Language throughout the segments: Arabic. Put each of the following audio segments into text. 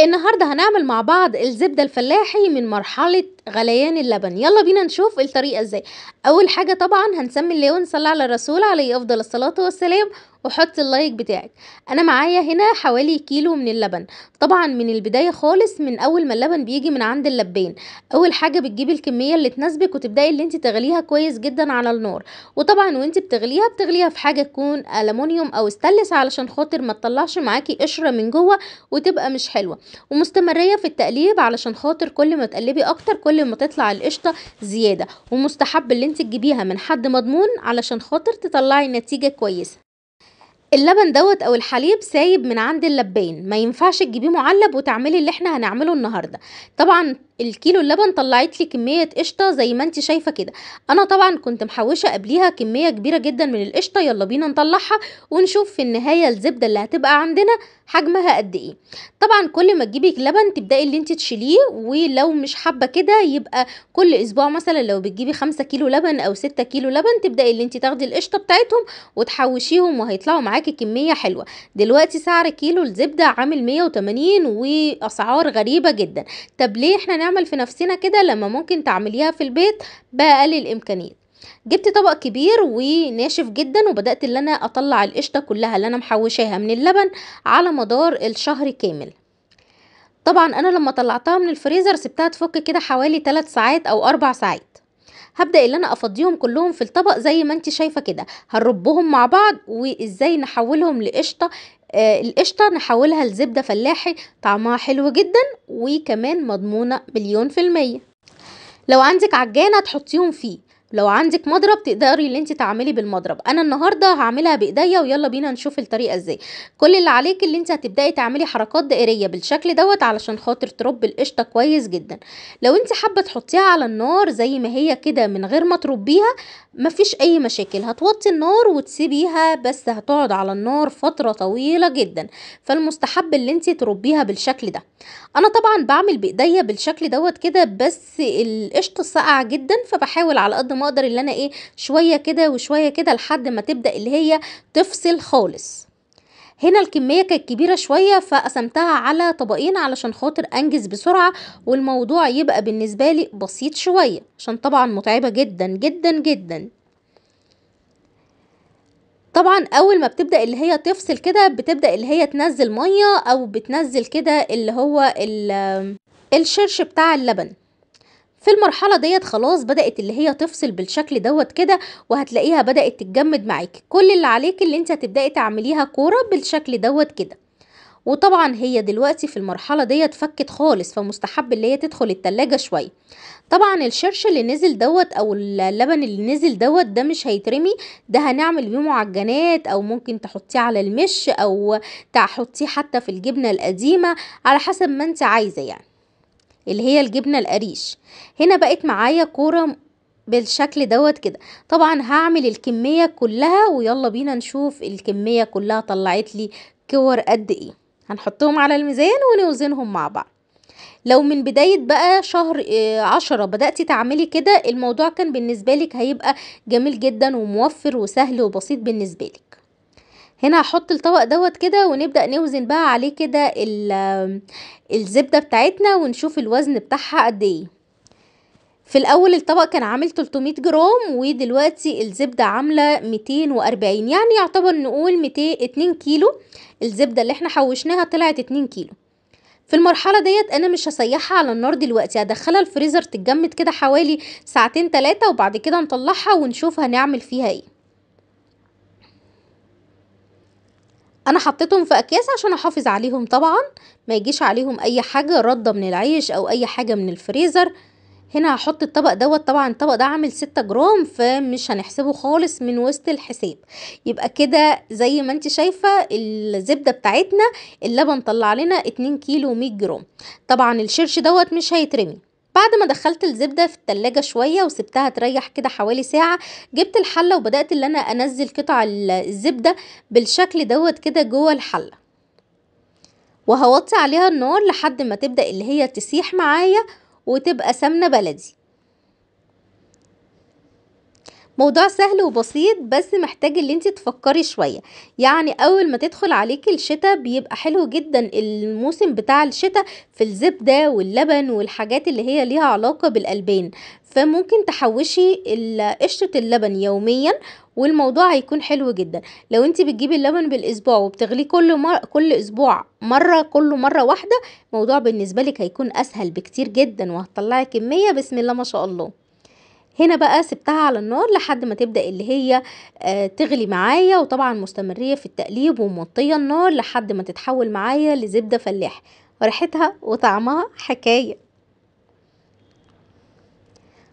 النهاردة هنعمل مع بعض الزبدة الفلاحي من مرحلة غليان اللبن يلا بينا نشوف الطريقة ازاي اول حاجة طبعا هنسمي الله ونصلي على الرسول عليه افضل الصلاة والسلام وحط اللايك بتاعك انا معايا هنا حوالي كيلو من اللبن طبعا من البدايه خالص من اول ما اللبن بيجي من عند اللبان اول حاجه بتجيبي الكميه اللي تناسبك وتبداي اللي انت تغليها كويس جدا على النار وطبعا وانت بتغليها بتغليها في حاجه تكون المونيوم او استلس علشان خاطر ما تطلعش معاكي قشره من جوه وتبقى مش حلوه ومستمريه في التقليب علشان خاطر كل ما تقلبي اكتر كل ما تطلع القشطه زياده ومستحب اللي انت تجيبيها من حد مضمون علشان خاطر تطلعي نتيجه كويسه اللبن دوت او الحليب سايب من عند اللبان ما ينفعش تجيبيه معلب وتعملي اللي احنا هنعمله النهارده طبعا الكيلو اللبن طلعت لي كميه قشطه زي ما انت شايفه كده انا طبعا كنت محوشه قبليها كميه كبيره جدا من القشطه يلا بينا نطلعها ونشوف في النهايه الزبده اللي هتبقى عندنا حجمها قد ايه طبعا كل ما تجيبي لبن تبداي اللي انت تشيليه ولو مش حابه كده يبقى كل اسبوع مثلا لو بتجيبي خمسة كيلو لبن او ستة كيلو لبن تبداي اللي انت تاخدي القشطه بتاعتهم وتحوشيهم وهيطلعوا معاكي معاكي كميه حلوه دلوقتي سعر كيلو الزبده عامل 180 واسعار غريبه جدا طب ليه احنا نعمل في نفسنا كده لما ممكن تعمليها في البيت باقل الامكانيات جبت طبق كبير وناشف جدا وبدات اللي انا اطلع القشطه كلها اللي انا محوشاها من اللبن على مدار الشهر كامل طبعا انا لما طلعتها من الفريزر سبتها تفك كده حوالي 3 ساعات او 4 ساعات هبدا ان انا افضيهم كلهم في الطبق زي ما انت شايفه كده هنربهم مع بعض وازاي نحولهم لقشطه آه القشطه نحولها لزبده فلاحي طعمها حلو جدا وكمان مضمونه مليون في الميه لو عندك عجانه تحطيهم فيه لو عندك مضرب تقدري اللي انت تعملي بالمضرب انا النهارده هعملها بايديا ويلا بينا نشوف الطريقه ازاي كل اللي عليك اللي انت هتبداي تعملي حركات دائريه بالشكل دوت علشان خاطر تربي القشطه كويس جدا لو انت حابه تحطيها على النار زي ما هي كده من غير ما تربيها مفيش اي مشاكل هتوطي النار وتسيبيها بس هتقعد على النار فتره طويله جدا فالمستحب اللي انت تربيها بالشكل ده انا طبعا بعمل بايديا بالشكل دوت كده بس القشطه ساقعه جدا فبحاول على قد ما اقدر اللي انا ايه شويه كده وشويه كده لحد ما تبدا اللي هي تفصل خالص هنا الكميه كانت كبيره شويه فقسمتها على طبقين علشان خاطر انجز بسرعه والموضوع يبقى بالنسبه لي بسيط شويه عشان طبعا متعبه جدا جدا جدا طبعا اول ما بتبدا اللي هي تفصل كده بتبدا اللي هي تنزل ميه او بتنزل كده اللي هو الشرش بتاع اللبن في المرحلة ديت خلاص بدأت اللي هي تفصل بالشكل دوت كده وهتلاقيها بدأت تتجمد معاكي كل اللي عليك اللي انت هتبدأي تعمليها كورة بالشكل دوت كده وطبعا هي دلوقتي في المرحلة ديت فكت خالص فمستحب اللي هي تدخل التلاجة شوية طبعا الشرش اللي نزل دوت او اللبن اللي نزل دوت ده مش هيترمي ده هنعمل بيه معجنات او ممكن تحطيه على المش او تحطيه حتى في الجبنة القديمة على حسب ما انت عايزة يعني اللي هي الجبنة القريش هنا بقت معايا كورة بالشكل دوت كده طبعا هعمل الكمية كلها ويلا بينا نشوف الكمية كلها طلعت لي كور قد ايه هنحطهم على الميزان ونوزنهم مع بعض لو من بداية بقى شهر آه، عشرة بدأتي تعملي كده الموضوع كان بالنسبة لك هيبقى جميل جدا وموفر وسهل وبسيط بالنسبة لك هنا هحط الطبق دوت كده ونبدأ نوزن بقى عليه كده الزبدة بتاعتنا ونشوف الوزن بتاعها قد ايه في الاول الطبق كان عامل 300 جرام ودلوقتي الزبدة عاملة 240 يعني يعتبر نقول 200 2 كيلو الزبدة اللي احنا حوشناها طلعت 2 كيلو في المرحلة ديت انا مش هسيحها على النار دلوقتي هدخلها الفريزر تتجمد كده حوالي ساعتين تلاتة وبعد كده نطلعها ونشوف هنعمل فيها ايه انا حطيتهم في اكياس عشان احافظ عليهم طبعا ما يجيش عليهم اي حاجة ردة من العيش او اي حاجة من الفريزر هنا هحط الطبق دوت طبعا الطبق ده عامل ستة جرام فمش هنحسبه خالص من وسط الحساب يبقى كده زي ما انت شايفة الزبدة بتاعتنا اللبن طلع لنا اتنين كيلو مية جرام طبعا الشرش دوت مش هيترمي بعد ما دخلت الزبده في التلاجة شويه وسبتها تريح كده حوالي ساعه جبت الحله وبدات ان انا انزل قطع الزبده بالشكل دوت كده جوه الحله وهوطي عليها النار لحد ما تبدا اللي هي تسيح معايا وتبقى سمنه بلدي موضوع سهل وبسيط بس محتاج اللي انت تفكري شوية يعني اول ما تدخل عليك الشتاء بيبقى حلو جدا الموسم بتاع الشتاء في الزبدة واللبن والحاجات اللي هي ليها علاقة بالألبان فممكن تحوشي قشرة اللبن يوميا والموضوع هيكون حلو جدا لو انت بتجيبي اللبن بالاسبوع وبتغليه كل مر... كل اسبوع مره كل مره واحده الموضوع بالنسبه لك هيكون اسهل بكتير جدا وهتطلعي كميه بسم الله ما شاء الله هنا بقى سبتها على النار لحد ما تبدأ اللي هي آه، تغلي معايا وطبعا مستمرية في التقليب وموطية النار لحد ما تتحول معايا لزبدة فلاح وريحتها وطعمها حكاية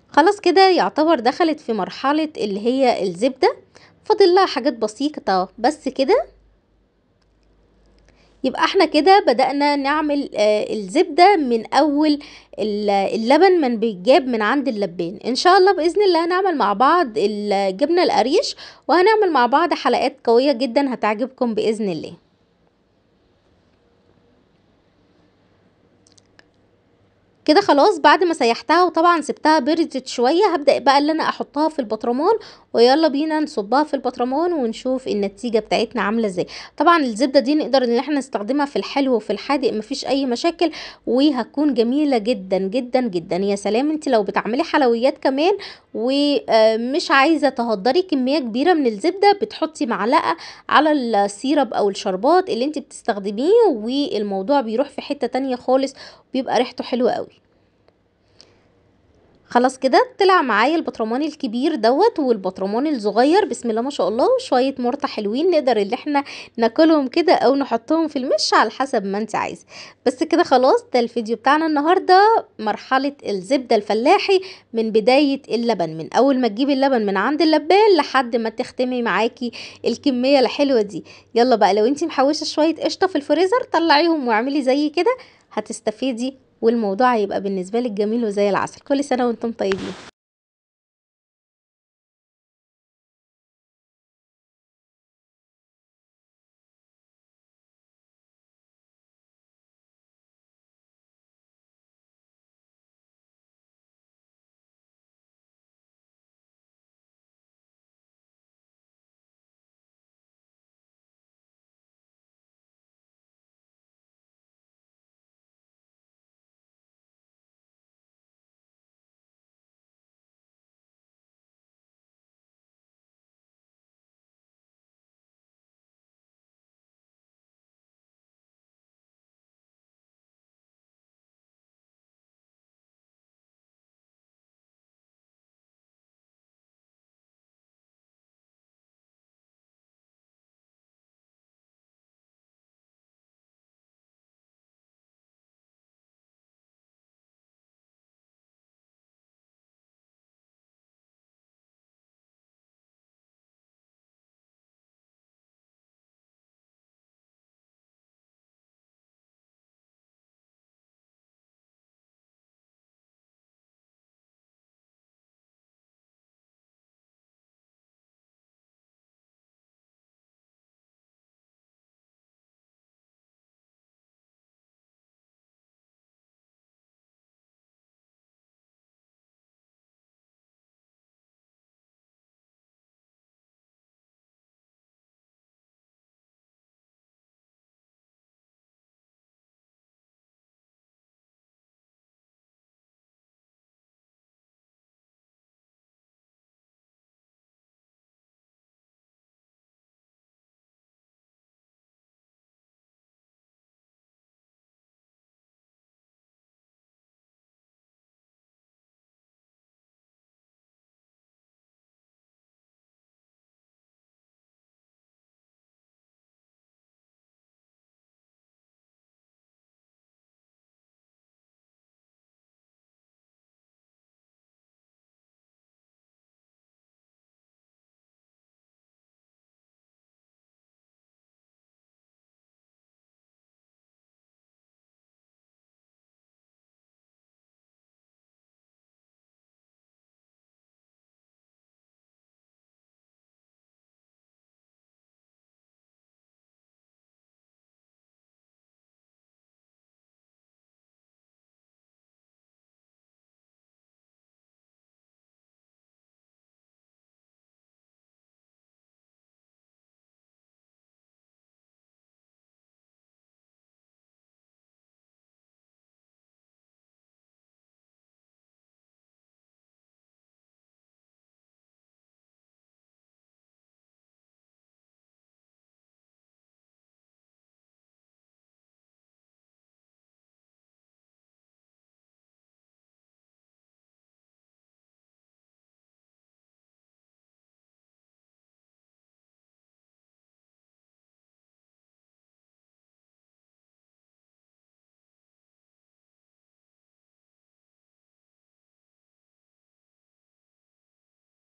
خلاص كده يعتبر دخلت في مرحلة اللي هي الزبدة فاضل لها حاجات بسيطة بس كده يبقى احنا كده بدأنا نعمل آه، الزبدة من أول اللبن من بيتجاب من عند اللبان ان شاء الله بإذن الله هنعمل مع بعض الجبنة القريش وهنعمل مع بعض حلقات قوية جدا هتعجبكم بإذن الله كده خلاص بعد ما سيحتها وطبعا سبتها بردت شوية هبدأ بقى اللي انا احطها في البطرمان ويلا بينا نصبها في البطرمان ونشوف النتيجة بتاعتنا عاملة ازاي طبعا الزبدة دي نقدر ان احنا نستخدمها في الحلو وفي الحادق مفيش اي مشاكل وهتكون جميلة جدا جدا جدا يا سلام انت لو بتعملي حلويات كمان ومش عايزة تهضري كمية كبيرة من الزبدة بتحطي معلقة على السيرب او الشربات اللي انت بتستخدميه والموضوع بيروح في حتة تانية خالص بيبقى ريحته حلوة قوي خلاص كده طلع معايا البطرمان الكبير دوت والبطرمان الصغير بسم الله ما شاء الله وشويه مرطه حلوين نقدر اللي احنا ناكلهم كده او نحطهم في المش على حسب ما انت عايزه بس كده خلاص ده الفيديو بتاعنا النهارده مرحله الزبده الفلاحي من بدايه اللبن من اول ما تجيبي اللبن من عند اللبان لحد ما تختمي معاكي الكميه الحلوه دي يلا بقى لو انت محوشه شويه قشطه في الفريزر طلعيهم واعملي زي كده هتستفيدي والموضوع هيبقى بالنسبه لك جميل وزي العسل كل سنه وانتم طيبين